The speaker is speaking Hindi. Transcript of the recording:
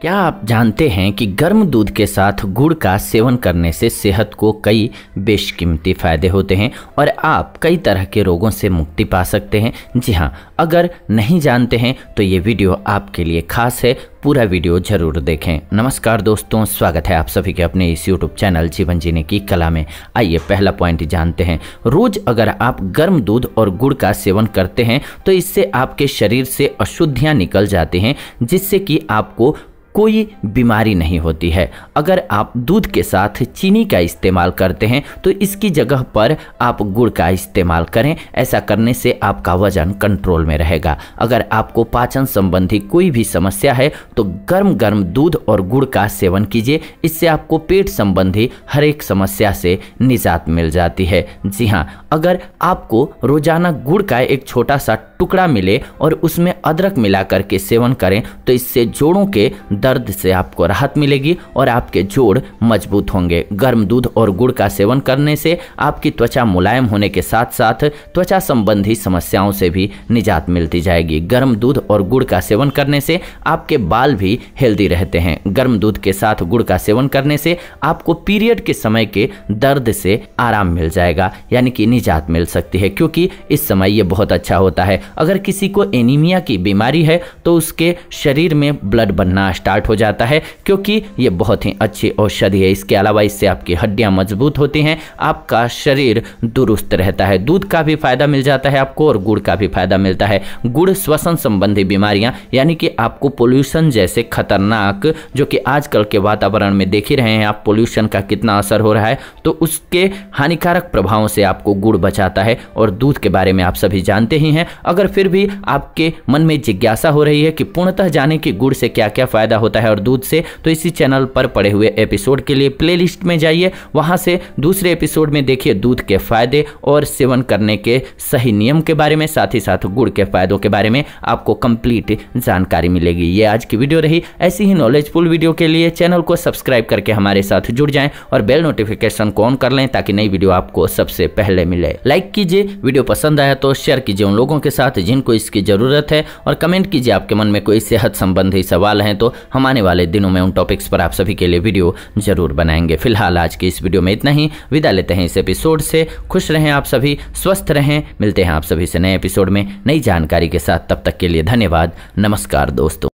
क्या आप जानते हैं कि गर्म दूध के साथ गुड़ का सेवन करने से सेहत को कई बेशकीमती फ़ायदे होते हैं और आप कई तरह के रोगों से मुक्ति पा सकते हैं जी हाँ अगर नहीं जानते हैं तो ये वीडियो आपके लिए खास है पूरा वीडियो जरूर देखें नमस्कार दोस्तों स्वागत है आप सभी के अपने इस यूट्यूब चैनल जीवन जीने की कला में आइए पहला पॉइंट जानते हैं रोज अगर आप गर्म दूध और गुड़ का सेवन करते हैं तो इससे आपके शरीर से अशुद्धियां निकल जाती हैं जिससे कि आपको कोई बीमारी नहीं होती है अगर आप दूध के साथ चीनी का इस्तेमाल करते हैं तो इसकी जगह पर आप गुड़ का इस्तेमाल करें ऐसा करने से आपका वजन कंट्रोल में रहेगा अगर आपको पाचन संबंधी कोई भी समस्या है तो गर्म गर्म दूध और गुड़ का सेवन कीजिए इससे आपको पेट संबंधी हर एक समस्या से निजात मिल जाती है जी हाँ अगर आपको रोजाना गुड़ का एक छोटा सा टुकड़ा मिले और उसमें अदरक मिला करके सेवन करें तो इससे जोड़ों के दर्द से आपको राहत मिलेगी और आपके जोड़ मजबूत होंगे गर्म दूध और गुड़ का सेवन करने से आपकी त्वचा मुलायम होने के साथ साथ त्वचा संबंधी समस्याओं से भी निजात मिलती जाएगी गर्म दूध और गुड़ का सेवन करने से आपके बाल भी हेल्दी रहते हैं गर्म दूध के साथ गुड़ का सेवन करने से आपको पीरियड के समय के दर्द से आराम मिल जाएगा यानी कि निजात मिल सकती है क्योंकि इस समय ये बहुत अच्छा होता है अगर किसी को एनीमिया की बीमारी है तो उसके शरीर में ब्लड बनना स्टार्ट हो जाता है क्योंकि ये बहुत ही अच्छी औषधि है इसके अलावा इससे आपकी हड्डियाँ मजबूत होती हैं आपका शरीर दुरुस्त रहता है दूध का भी फायदा मिल जाता है आपको और गुड़ का भी फायदा मिलता है गुड़ श्वसन संबंधी बीमारियाँ यानी कि आपको पोल्यूशन जैसे खतरनाक जो कि आजकल के वातावरण में देख ही रहे हैं आप पोल्यूशन का कितना असर हो रहा है तो उसके हानिकारक प्रभावों से आपको गुड़ बचाता है और दूध के बारे में आप सभी जानते ही हैं अगर मगर फिर भी आपके मन में जिज्ञासा हो रही है कि पूर्णतः जाने की गुड़ से क्या क्या फ़ायदा होता है और दूध से तो इसी चैनल पर पड़े हुए एपिसोड के लिए प्ले में जाइए वहाँ से दूसरे एपिसोड में देखिए दूध के फ़ायदे और सेवन करने के सही नियम के बारे में साथ ही साथ गुड़ के फ़ायदों के बारे में आपको कंप्लीट जानकारी मिलेगी ये आज की वीडियो रही ऐसी ही नॉलेजफुल वीडियो के लिए चैनल को सब्सक्राइब करके हमारे साथ जुड़ जाएं और बेल नोटिफिकेशन को ऑन कर लें ताकि नई वीडियो आपको सबसे पहले मिले लाइक कीजिए वीडियो पसंद आया तो शेयर कीजिए उन लोगों के साथ साथ जिनको इसकी ज़रूरत है और कमेंट कीजिए आपके मन में कोई सेहत संबंधी सवाल हैं तो हम आने वाले दिनों में उन टॉपिक्स पर आप सभी के लिए वीडियो जरूर बनाएंगे फिलहाल आज के इस वीडियो में इतना ही विदा लेते हैं इस एपिसोड से खुश रहें आप सभी स्वस्थ रहें मिलते हैं आप सभी से नए एपिसोड में नई जानकारी के साथ तब तक के लिए धन्यवाद नमस्कार दोस्तों